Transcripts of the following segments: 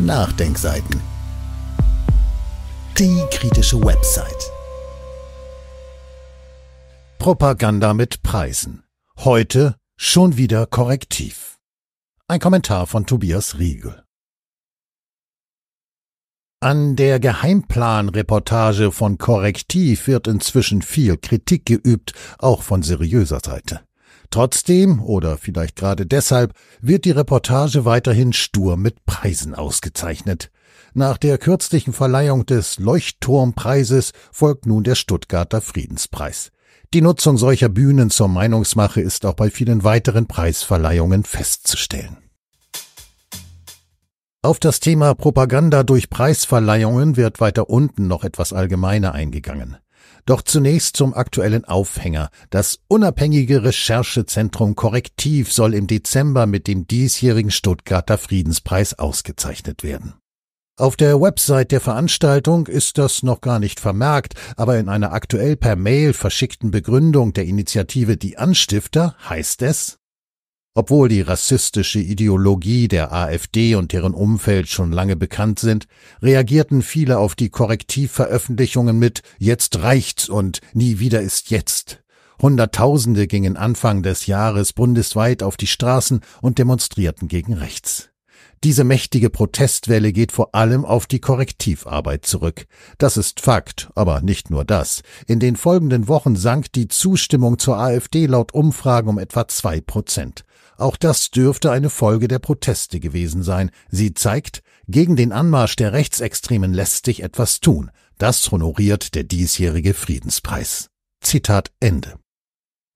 Nachdenkseiten. Die kritische Website. Propaganda mit Preisen. Heute schon wieder korrektiv. Ein Kommentar von Tobias Riegel. An der Geheimplanreportage von Korrektiv wird inzwischen viel Kritik geübt, auch von seriöser Seite. Trotzdem oder vielleicht gerade deshalb wird die Reportage weiterhin stur mit Preisen ausgezeichnet. Nach der kürzlichen Verleihung des Leuchtturmpreises folgt nun der Stuttgarter Friedenspreis. Die Nutzung solcher Bühnen zur Meinungsmache ist auch bei vielen weiteren Preisverleihungen festzustellen. Auf das Thema Propaganda durch Preisverleihungen wird weiter unten noch etwas allgemeiner eingegangen. Doch zunächst zum aktuellen Aufhänger. Das unabhängige Recherchezentrum Korrektiv soll im Dezember mit dem diesjährigen Stuttgarter Friedenspreis ausgezeichnet werden. Auf der Website der Veranstaltung ist das noch gar nicht vermerkt, aber in einer aktuell per Mail verschickten Begründung der Initiative Die Anstifter heißt es obwohl die rassistische Ideologie der AfD und deren Umfeld schon lange bekannt sind, reagierten viele auf die Korrektivveröffentlichungen mit Jetzt reicht's und nie wieder ist jetzt. Hunderttausende gingen Anfang des Jahres bundesweit auf die Straßen und demonstrierten gegen rechts. Diese mächtige Protestwelle geht vor allem auf die Korrektivarbeit zurück. Das ist Fakt, aber nicht nur das. In den folgenden Wochen sank die Zustimmung zur AfD laut Umfragen um etwa zwei Prozent. Auch das dürfte eine Folge der Proteste gewesen sein. Sie zeigt, gegen den Anmarsch der Rechtsextremen lässt sich etwas tun. Das honoriert der diesjährige Friedenspreis. Zitat Ende.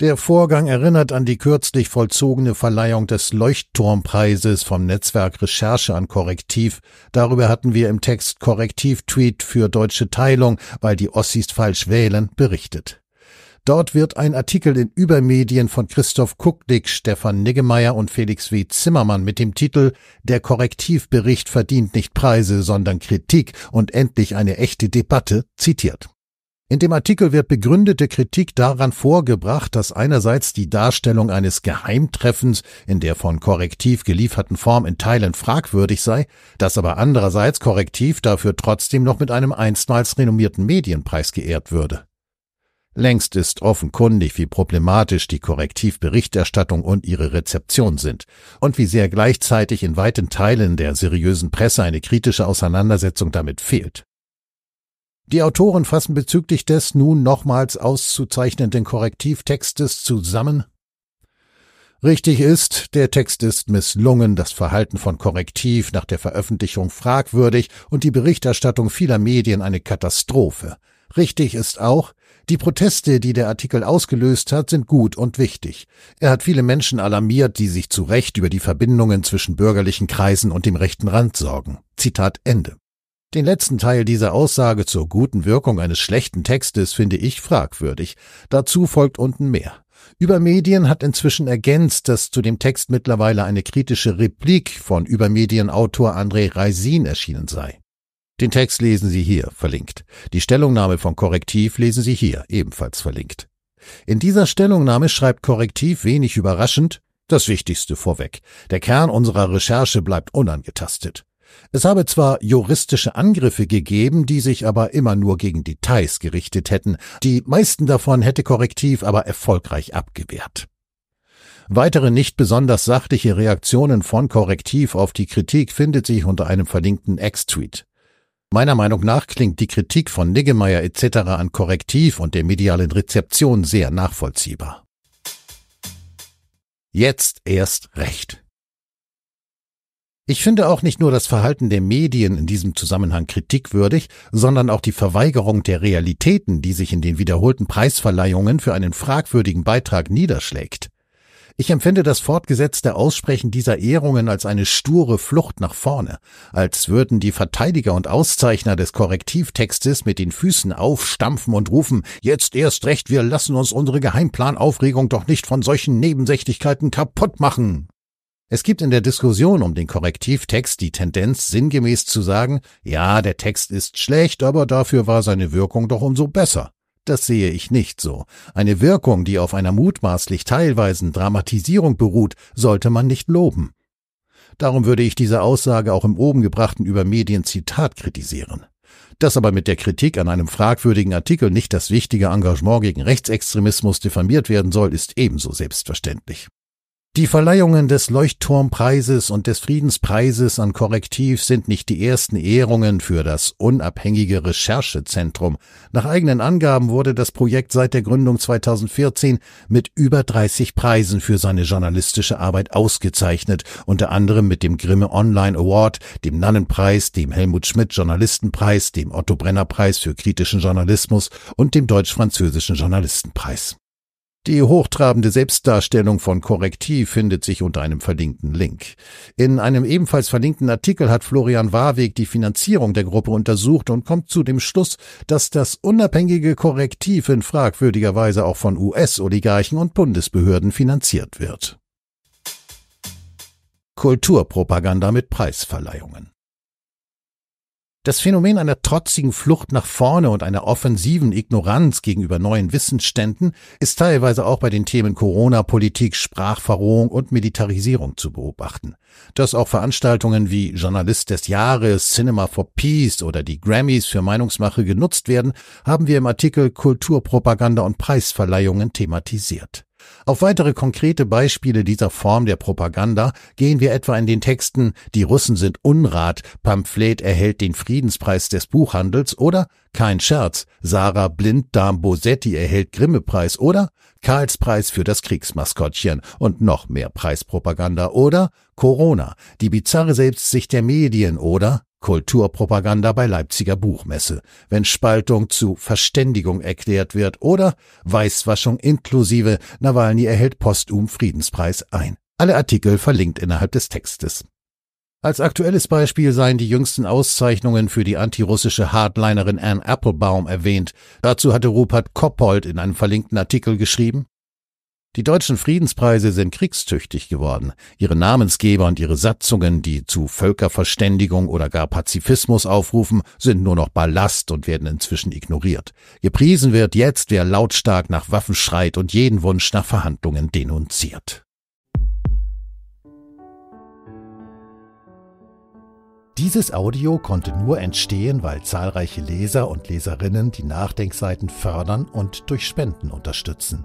Der Vorgang erinnert an die kürzlich vollzogene Verleihung des Leuchtturmpreises vom Netzwerk Recherche an Korrektiv. Darüber hatten wir im Text Korrektiv-Tweet für deutsche Teilung, weil die Ossis falsch wählen, berichtet. Dort wird ein Artikel in Übermedien von Christoph Kuckdick, Stefan Niggemeier und Felix W. Zimmermann mit dem Titel Der Korrektivbericht verdient nicht Preise, sondern Kritik und endlich eine echte Debatte zitiert. In dem Artikel wird begründete Kritik daran vorgebracht, dass einerseits die Darstellung eines Geheimtreffens in der von Korrektiv gelieferten Form in Teilen fragwürdig sei, dass aber andererseits Korrektiv dafür trotzdem noch mit einem einstmals renommierten Medienpreis geehrt würde. Längst ist offenkundig, wie problematisch die Korrektivberichterstattung und ihre Rezeption sind und wie sehr gleichzeitig in weiten Teilen der seriösen Presse eine kritische Auseinandersetzung damit fehlt. Die Autoren fassen bezüglich des nun nochmals auszuzeichnenden Korrektivtextes zusammen. Richtig ist, der Text ist misslungen, das Verhalten von Korrektiv nach der Veröffentlichung fragwürdig und die Berichterstattung vieler Medien eine Katastrophe. Richtig ist auch, die Proteste, die der Artikel ausgelöst hat, sind gut und wichtig. Er hat viele Menschen alarmiert, die sich zu Recht über die Verbindungen zwischen bürgerlichen Kreisen und dem rechten Rand sorgen. Zitat Ende. Den letzten Teil dieser Aussage zur guten Wirkung eines schlechten Textes finde ich fragwürdig. Dazu folgt unten mehr. Übermedien hat inzwischen ergänzt, dass zu dem Text mittlerweile eine kritische Replik von Übermedienautor André Reisin erschienen sei. Den Text lesen Sie hier, verlinkt. Die Stellungnahme von Korrektiv lesen Sie hier, ebenfalls verlinkt. In dieser Stellungnahme schreibt Korrektiv wenig überraschend das Wichtigste vorweg. Der Kern unserer Recherche bleibt unangetastet. Es habe zwar juristische Angriffe gegeben, die sich aber immer nur gegen Details gerichtet hätten, die meisten davon hätte Korrektiv aber erfolgreich abgewehrt. Weitere nicht besonders sachliche Reaktionen von Korrektiv auf die Kritik findet sich unter einem verlinkten Ex-Tweet. Meiner Meinung nach klingt die Kritik von Niggemeier etc. an Korrektiv und der medialen Rezeption sehr nachvollziehbar. Jetzt erst recht. Ich finde auch nicht nur das Verhalten der Medien in diesem Zusammenhang kritikwürdig, sondern auch die Verweigerung der Realitäten, die sich in den wiederholten Preisverleihungen für einen fragwürdigen Beitrag niederschlägt. Ich empfinde das fortgesetzte Aussprechen dieser Ehrungen als eine sture Flucht nach vorne, als würden die Verteidiger und Auszeichner des Korrektivtextes mit den Füßen aufstampfen und rufen, jetzt erst recht, wir lassen uns unsere Geheimplanaufregung doch nicht von solchen Nebensächlichkeiten kaputt machen. Es gibt in der Diskussion um den Korrektivtext die Tendenz, sinngemäß zu sagen, ja, der Text ist schlecht, aber dafür war seine Wirkung doch umso besser. Das sehe ich nicht so. Eine Wirkung, die auf einer mutmaßlich teilweisen Dramatisierung beruht, sollte man nicht loben. Darum würde ich diese Aussage auch im oben gebrachten über Medien Zitat kritisieren. Dass aber mit der Kritik an einem fragwürdigen Artikel nicht das wichtige Engagement gegen Rechtsextremismus diffamiert werden soll, ist ebenso selbstverständlich. Die Verleihungen des Leuchtturmpreises und des Friedenspreises an Korrektiv sind nicht die ersten Ehrungen für das unabhängige Recherchezentrum. Nach eigenen Angaben wurde das Projekt seit der Gründung 2014 mit über 30 Preisen für seine journalistische Arbeit ausgezeichnet, unter anderem mit dem Grimme Online Award, dem Nannenpreis, dem Helmut Schmidt Journalistenpreis, dem Otto Brenner Preis für kritischen Journalismus und dem Deutsch-Französischen Journalistenpreis. Die hochtrabende Selbstdarstellung von Korrektiv findet sich unter einem verlinkten Link. In einem ebenfalls verlinkten Artikel hat Florian Warweg die Finanzierung der Gruppe untersucht und kommt zu dem Schluss, dass das unabhängige Korrektiv in fragwürdiger Weise auch von US-Oligarchen und Bundesbehörden finanziert wird. Kulturpropaganda mit Preisverleihungen. Das Phänomen einer trotzigen Flucht nach vorne und einer offensiven Ignoranz gegenüber neuen Wissensständen ist teilweise auch bei den Themen Corona, Politik, Sprachverrohung und Militarisierung zu beobachten. Dass auch Veranstaltungen wie Journalist des Jahres, Cinema for Peace oder die Grammys für Meinungsmache genutzt werden, haben wir im Artikel Kulturpropaganda und Preisverleihungen thematisiert. Auf weitere konkrete Beispiele dieser Form der Propaganda gehen wir etwa in den Texten Die Russen sind Unrat, Pamphlet erhält den Friedenspreis des Buchhandels oder Kein Scherz, Sarah Blinddarm Bosetti erhält Grimme-Preis oder Karlspreis für das Kriegsmaskottchen und noch mehr Preispropaganda oder Corona, die bizarre Selbstsicht der Medien oder Kulturpropaganda bei Leipziger Buchmesse, wenn Spaltung zu Verständigung erklärt wird oder Weißwaschung inklusive Nawalny erhält postum Friedenspreis ein. Alle Artikel verlinkt innerhalb des Textes. Als aktuelles Beispiel seien die jüngsten Auszeichnungen für die antirussische Hardlinerin Anne Applebaum erwähnt. Dazu hatte Rupert Koppold in einem verlinkten Artikel geschrieben, die deutschen Friedenspreise sind kriegstüchtig geworden. Ihre Namensgeber und ihre Satzungen, die zu Völkerverständigung oder gar Pazifismus aufrufen, sind nur noch Ballast und werden inzwischen ignoriert. Gepriesen wird jetzt, wer lautstark nach Waffen schreit und jeden Wunsch nach Verhandlungen denunziert. Dieses Audio konnte nur entstehen, weil zahlreiche Leser und Leserinnen die Nachdenkseiten fördern und durch Spenden unterstützen.